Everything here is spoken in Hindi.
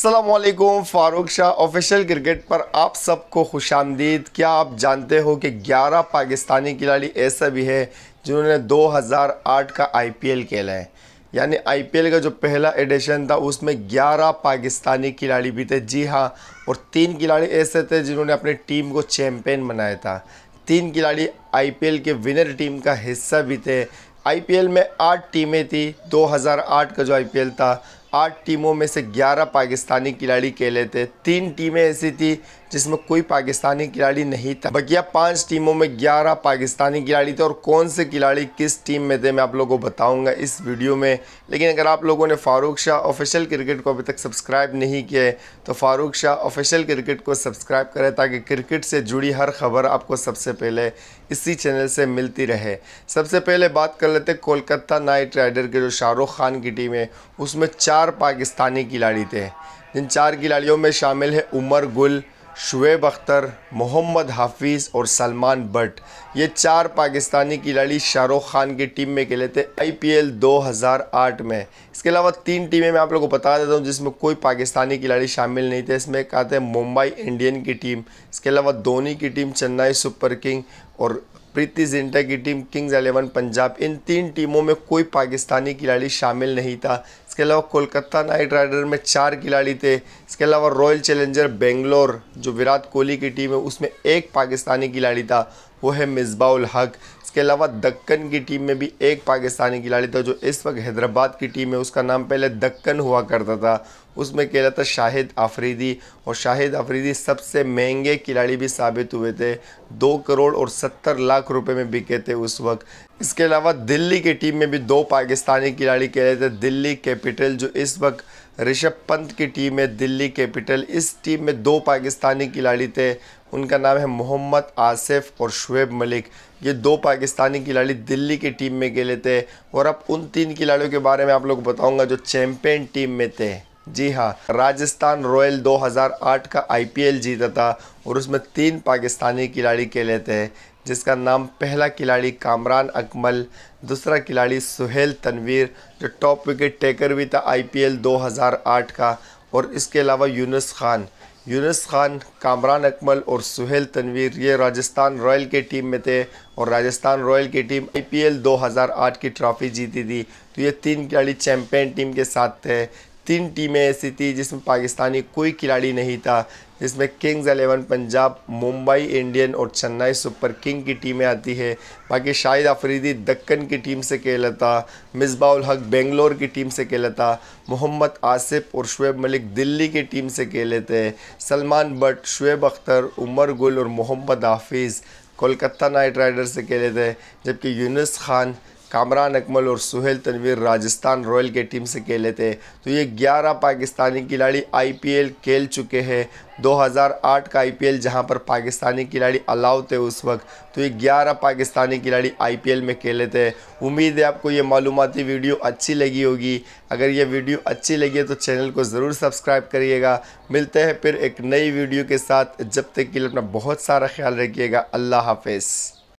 असलकुम फ़ारूक शाह ऑफिशियल क्रिकेट पर आप सबको खुश आमदीद क्या आप जानते हो कि 11 पाकिस्तानी खिलाड़ी ऐसे भी है जिन्होंने 2008 का आईपीएल खेला है यानी आईपीएल का जो पहला एडिशन था उसमें 11 पाकिस्तानी खिलाड़ी भी थे जी हाँ और तीन खिलाड़ी ऐसे थे जिन्होंने अपनी टीम को चैम्पियन बनाया था तीन खिलाड़ी एल के विनर टीम का हिस्सा भी थे एल में आठ टीमें थी आठ का जो एल था आठ टीमों में से ग्यारह पाकिस्तानी खिलाड़ी खेले थे तीन टीमें ऐसी थी जिसमें कोई पाकिस्तानी खिलाड़ी नहीं था बकिया पांच टीमों में ग्यारह पाकिस्तानी खिलाड़ी थे और कौन से खिलाड़ी किस टीम में थे मैं आप लोगों को बताऊंगा इस वीडियो में लेकिन अगर आप लोगों ने फ़ारूक शाह ऑफिशियल क्रिकेट को अभी तक सब्सक्राइब नहीं किया है तो फ़ारूक शाह ऑफिशियल क्रिकेट को सब्सक्राइब करें ताकि क्रिकेट से जुड़ी हर खबर आपको सबसे पहले इसी चैनल से मिलती रहे सबसे पहले बात कर लेते कोलकाता नाइट राइडर के जो शाहरुख खान की टीम है उसमें चार पाकिस्तानी खिलाड़ी थे जिन चार खिलाड़ियों में शामिल है उमर गुल शुएब अख्तर मोहम्मद हाफिज़ और सलमान बट ये चार पाकिस्तानी खिलाड़ी शाहरुख खान की टीम में खेले थे आईपीएल 2008 में इसके अलावा तीन टीमें मैं आप लोगों को बता देता हूँ जिसमें कोई पाकिस्तानी खिलाड़ी शामिल नहीं थे इसमें एक आते हैं मुंबई इंडियन की टीम इसके अलावा धोनी की टीम चेन्नई सुपर किंग और प्रीति जिंटा की टीम किंग्स एलेवन पंजाब इन तीन टीमों में कोई पाकिस्तानी खिलाड़ी शामिल नहीं था इसके अलावा कोलकाता नाइट राइडर में चार खिलाड़ी थे इसके अलावा रॉयल चैलेंजर बेंगलोर जो विराट कोहली की टीम है उसमें एक पाकिस्तानी खिलाड़ी था वो है मिसबाउल हक इसके अलावा दक्कन की टीम में भी एक पाकिस्तानी खिलाड़ी था जो इस वक्त हैदराबाद की टीम है उसका नाम पहले दक्कन हुआ करता था उसमें खेला था शाहिद आफरीदी और शाहिद आफरीदी सबसे महंगे खिलाड़ी भी साबित हुए थे दो करोड़ और सत्तर लाख रुपए में बिके थे उस वक्त इसके अलावा दिल्ली की टीम में भी दो पाकिस्तानी खिलाड़ी खेले थे दिल्ली कैपिटल जो इस वक्त ऋषभ पंत की टीम है दिल्ली कैपिटल इस टीम में दो पाकिस्तानी खिलाड़ी थे उनका नाम है मोहम्मद आसिफ और शुएब मलिक ये दो पाकिस्तानी खिलाड़ी दिल्ली की टीम में खेले थे और अब उन तीन खिलाड़ियों के बारे में आप लोग बताऊँगा जो चैम्पियन टीम में थे जी हाँ राजस्थान रॉयल 2008 का आईपीएल जीता था और उसमें तीन पाकिस्तानी खिलाड़ी खेले थे जिसका नाम पहला खिलाड़ी कामरान अकमल दूसरा खिलाड़ी सुहेल तनवीर जो टॉप विकेट टेकर भी था आईपीएल 2008 का और इसके अलावा यूनुस खान यूनुस खान कामरान अकमल और सुहेल तनवीर ये राजस्थान रॉयल के टीम में थे और राजस्थान रॉयल की टीम आईपीएल 2008 की ट्रॉफ़ी जीती थी तो ये तीन खिलाड़ी चैम्पियन टीम के साथ थे तीन टीमें ऐसी थी जिसमें पाकिस्तानी कोई खिलाड़ी नहीं था जिसमें Kings Eleven Punjab Mumbai Indian और चेन्नई सुपर किंग की टीमें आती है बाकी शाहिद अफरीदी दक्कन की टीम से खेला था मिसबाउल हक बेंगलोर की टीम से खेला था मोहम्मद आसिफ और शुएब मलिक दिल्ली की टीम से खेले थे सलमान भट्ट शुएब अख्तर उमर गुल और मोहम्मद हाफिज़ कोलकाता नाइट राइडर्स से खेले थे जबकि यूनुस खान कामरान अकमल और सुहेल तनवीर राजस्थान रॉयल के टीम से खेले थे तो ये 11 पाकिस्तानी खिलाड़ी आईपीएल खेल चुके हैं 2008 का आईपीएल जहां पर पाकिस्तानी खिलाड़ी अलाउ थे उस वक्त तो ये 11 पाकिस्तानी खिलाड़ी आईपीएल में खेले थे उम्मीद है आपको ये मालूमती वीडियो अच्छी लगी होगी अगर ये वीडियो अच्छी लगी है तो चैनल को ज़रूर सब्सक्राइब करिएगा मिलते हैं फिर एक नई वीडियो के साथ जब तक के लिए अपना बहुत सारा ख्याल रखिएगा अल्लाह हाफिज़